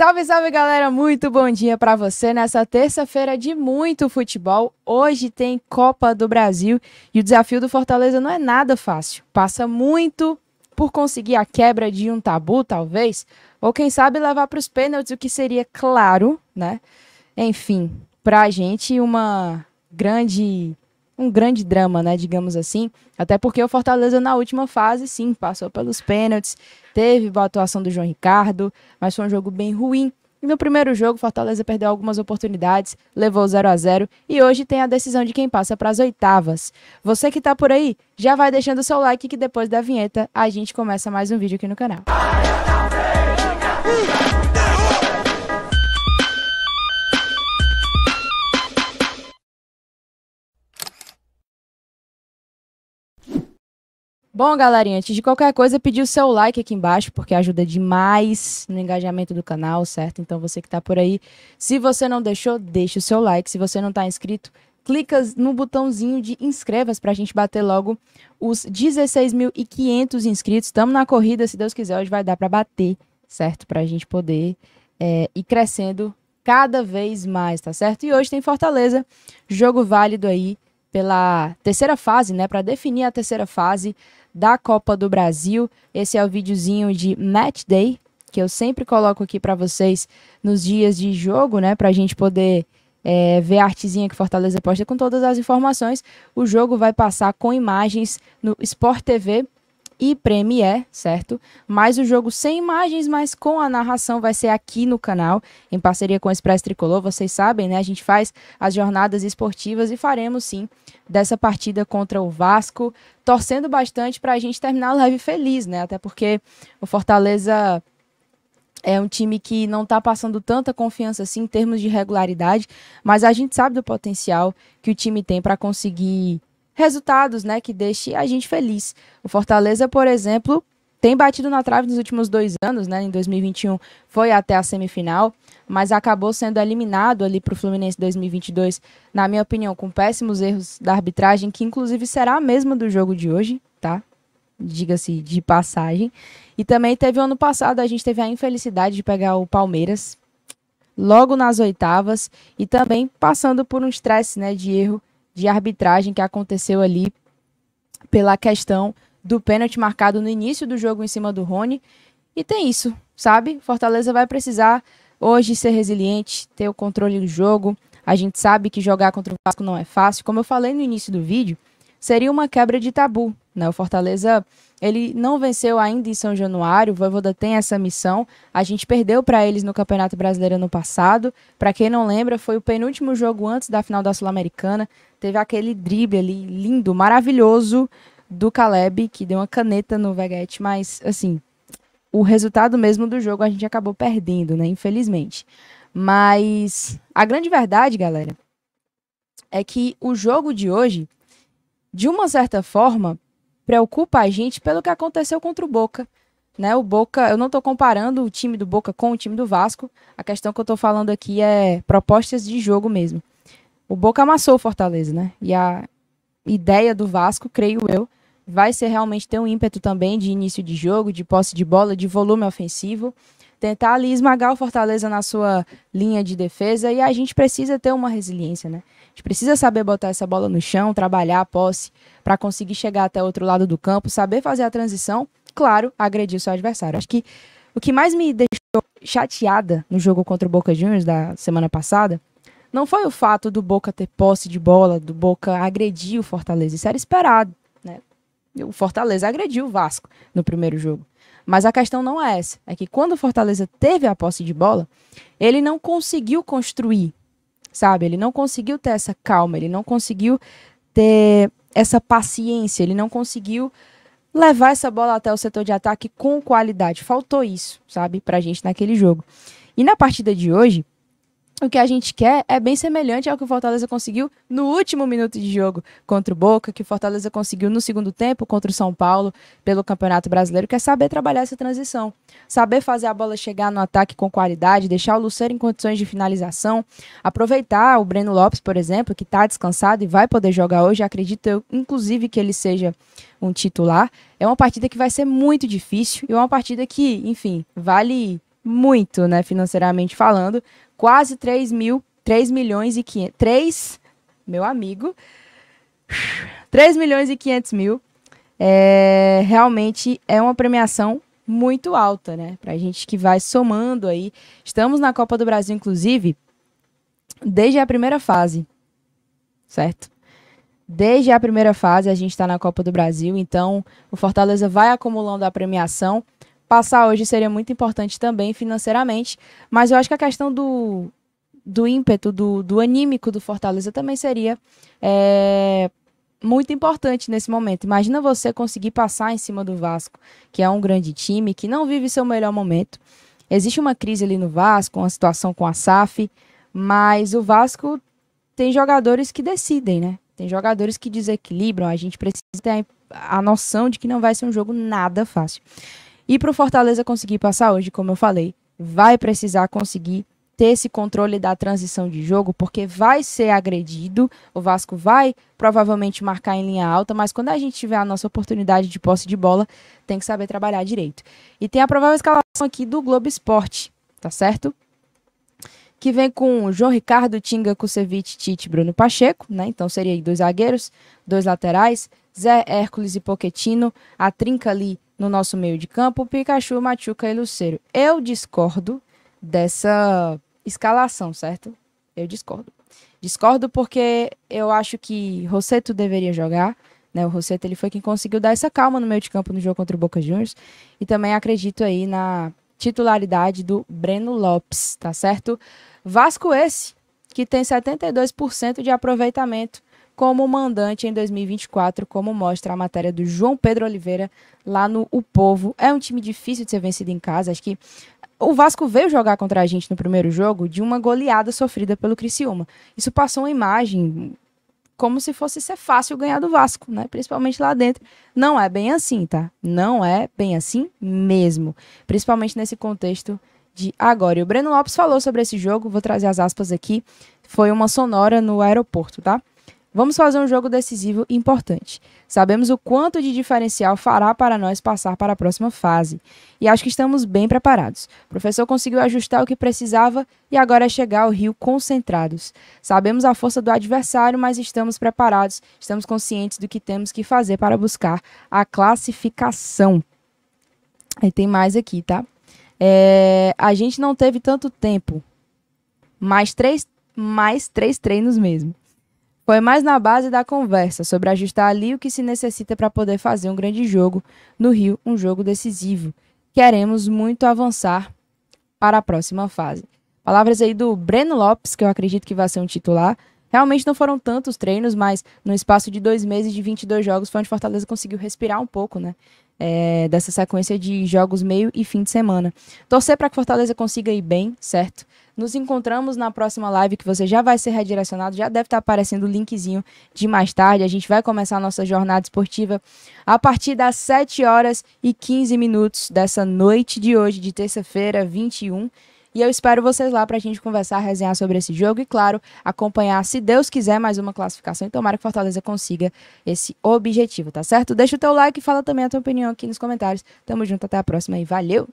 Salve, salve galera, muito bom dia para você nessa terça-feira de muito futebol. Hoje tem Copa do Brasil e o desafio do Fortaleza não é nada fácil. Passa muito por conseguir a quebra de um tabu, talvez, ou quem sabe levar para os pênaltis, o que seria claro, né? Enfim, para a gente uma grande um grande drama, né, digamos assim. Até porque o Fortaleza na última fase, sim, passou pelos pênaltis, teve boa atuação do João Ricardo, mas foi um jogo bem ruim. E no primeiro jogo, Fortaleza perdeu algumas oportunidades, levou 0 a 0 e hoje tem a decisão de quem passa para as oitavas. Você que está por aí, já vai deixando seu like que depois da vinheta a gente começa mais um vídeo aqui no canal. Bom, galerinha, antes de qualquer coisa, pedir o seu like aqui embaixo, porque ajuda demais no engajamento do canal, certo? Então, você que está por aí, se você não deixou, deixa o seu like. Se você não está inscrito, clica no botãozinho de inscreva-se para a gente bater logo os 16.500 inscritos. Estamos na corrida, se Deus quiser, hoje vai dar para bater, certo? Para a gente poder é, ir crescendo cada vez mais, tá certo? E hoje tem Fortaleza, jogo válido aí pela terceira fase, né? Para definir a terceira fase da Copa do Brasil. Esse é o videozinho de Match Day, que eu sempre coloco aqui para vocês nos dias de jogo, né? Para a gente poder é, ver a artezinha que Fortaleza posta com todas as informações. O jogo vai passar com imagens no Sport TV e Premiere, certo? Mas o jogo sem imagens, mas com a narração vai ser aqui no canal, em parceria com o Express Tricolor, vocês sabem, né? A gente faz as jornadas esportivas e faremos sim dessa partida contra o Vasco, torcendo bastante para a gente terminar a live feliz, né? Até porque o Fortaleza é um time que não está passando tanta confiança assim em termos de regularidade, mas a gente sabe do potencial que o time tem para conseguir resultados, né, que deixe a gente feliz. O Fortaleza, por exemplo, tem batido na trave nos últimos dois anos, né? Em 2021 foi até a semifinal, mas acabou sendo eliminado ali para o Fluminense 2022, na minha opinião, com péssimos erros da arbitragem, que inclusive será a mesma do jogo de hoje, tá? Diga-se de passagem. E também teve ano passado, a gente teve a infelicidade de pegar o Palmeiras logo nas oitavas e também passando por um estresse, né, de erro de arbitragem que aconteceu ali pela questão do pênalti marcado no início do jogo em cima do Rony. E tem isso, sabe? Fortaleza vai precisar hoje ser resiliente, ter o controle do jogo. A gente sabe que jogar contra o Vasco não é fácil. Como eu falei no início do vídeo, seria uma quebra de tabu, né? O Fortaleza ele não venceu ainda em São Januário, o Voivoda tem essa missão. A gente perdeu para eles no Campeonato Brasileiro ano passado. Para quem não lembra, foi o penúltimo jogo antes da final da Sul-Americana. Teve aquele drible ali lindo, maravilhoso do Caleb, que deu uma caneta no Veguete, mas assim, o resultado mesmo do jogo a gente acabou perdendo, né, infelizmente. Mas a grande verdade, galera, é que o jogo de hoje, de uma certa forma, preocupa a gente pelo que aconteceu contra o Boca. Né, o Boca, eu não estou comparando o time do Boca com o time do Vasco. A questão que eu estou falando aqui é propostas de jogo mesmo. O Boca amassou o Fortaleza, né? E a ideia do Vasco, creio eu, vai ser realmente ter um ímpeto também de início de jogo, de posse de bola, de volume ofensivo tentar ali esmagar o Fortaleza na sua linha de defesa e a gente precisa ter uma resiliência, né? A gente precisa saber botar essa bola no chão, trabalhar a posse para conseguir chegar até o outro lado do campo, saber fazer a transição, claro, agredir o seu adversário. Acho que o que mais me deixou chateada no jogo contra o Boca Juniors da semana passada não foi o fato do Boca ter posse de bola, do Boca agredir o Fortaleza. Isso era esperado, né? O Fortaleza agrediu o Vasco no primeiro jogo. Mas a questão não é essa. É que quando o Fortaleza teve a posse de bola, ele não conseguiu construir, sabe? Ele não conseguiu ter essa calma, ele não conseguiu ter essa paciência, ele não conseguiu levar essa bola até o setor de ataque com qualidade. Faltou isso, sabe, pra gente naquele jogo. E na partida de hoje, o que a gente quer é bem semelhante ao que o Fortaleza conseguiu no último minuto de jogo contra o Boca, que o Fortaleza conseguiu no segundo tempo contra o São Paulo pelo Campeonato Brasileiro, que é saber trabalhar essa transição, saber fazer a bola chegar no ataque com qualidade, deixar o Lucero em condições de finalização, aproveitar o Breno Lopes, por exemplo, que está descansado e vai poder jogar hoje, acredito eu, inclusive que ele seja um titular. É uma partida que vai ser muito difícil e é uma partida que, enfim, vale muito, né, financeiramente falando. Quase 3 mil, 3 milhões e 500, 3, meu amigo, 3 milhões e 500 mil. É, realmente é uma premiação muito alta, né? Pra gente que vai somando aí. Estamos na Copa do Brasil, inclusive, desde a primeira fase, certo? Desde a primeira fase a gente está na Copa do Brasil, então o Fortaleza vai acumulando a premiação passar hoje seria muito importante também financeiramente, mas eu acho que a questão do, do ímpeto, do, do anímico do Fortaleza também seria é, muito importante nesse momento. Imagina você conseguir passar em cima do Vasco, que é um grande time, que não vive seu melhor momento. Existe uma crise ali no Vasco, uma situação com a SAF, mas o Vasco tem jogadores que decidem, né? Tem jogadores que desequilibram, a gente precisa ter a, a noção de que não vai ser um jogo nada fácil. E para o Fortaleza conseguir passar hoje, como eu falei, vai precisar conseguir ter esse controle da transição de jogo, porque vai ser agredido. O Vasco vai provavelmente marcar em linha alta, mas quando a gente tiver a nossa oportunidade de posse de bola, tem que saber trabalhar direito. E tem a provável escalação aqui do Globo Esporte, tá certo? que vem com João Ricardo, Tinga, Kusevich, Tite, Bruno Pacheco, né? Então seria aí dois zagueiros, dois laterais, Zé Hércules e Poquetino, a trinca ali no nosso meio de campo, Pikachu, Machuca e Luceiro. Eu discordo dessa escalação, certo? Eu discordo. Discordo porque eu acho que Rosseto deveria jogar, né? O Rosseto ele foi quem conseguiu dar essa calma no meio de campo no jogo contra o Boca Juniors e também acredito aí na titularidade do Breno Lopes, tá certo? Vasco esse que tem 72% de aproveitamento como mandante em 2024, como mostra a matéria do João Pedro Oliveira lá no O Povo. É um time difícil de ser vencido em casa, acho que o Vasco veio jogar contra a gente no primeiro jogo de uma goleada sofrida pelo Criciúma. Isso passou uma imagem como se fosse ser fácil ganhar do Vasco, né? Principalmente lá dentro. Não é bem assim, tá? Não é bem assim mesmo. Principalmente nesse contexto de agora. E o Breno Lopes falou sobre esse jogo, vou trazer as aspas aqui. Foi uma sonora no aeroporto, tá? Vamos fazer um jogo decisivo e importante. Sabemos o quanto de diferencial fará para nós passar para a próxima fase. E acho que estamos bem preparados. O professor conseguiu ajustar o que precisava e agora é chegar ao Rio concentrados. Sabemos a força do adversário, mas estamos preparados, estamos conscientes do que temos que fazer para buscar a classificação. Aí tem mais aqui, tá? É, a gente não teve tanto tempo. Mais três, mais três treinos mesmo. Foi mais na base da conversa sobre ajustar ali o que se necessita para poder fazer um grande jogo no Rio, um jogo decisivo. Queremos muito avançar para a próxima fase. Palavras aí do Breno Lopes, que eu acredito que vai ser um titular. Realmente não foram tantos treinos, mas no espaço de dois meses de 22 jogos foi onde Fortaleza conseguiu respirar um pouco, né? É, dessa sequência de jogos meio e fim de semana. Torcer para que Fortaleza consiga ir bem, certo? Nos encontramos na próxima live que você já vai ser redirecionado, já deve estar aparecendo o linkzinho de mais tarde. A gente vai começar a nossa jornada esportiva a partir das 7 horas e 15 minutos dessa noite de hoje, de terça-feira, 21. E eu espero vocês lá para a gente conversar, resenhar sobre esse jogo e, claro, acompanhar, se Deus quiser, mais uma classificação. E tomara que Fortaleza consiga esse objetivo, tá certo? Deixa o teu like e fala também a tua opinião aqui nos comentários. Tamo junto, até a próxima e valeu!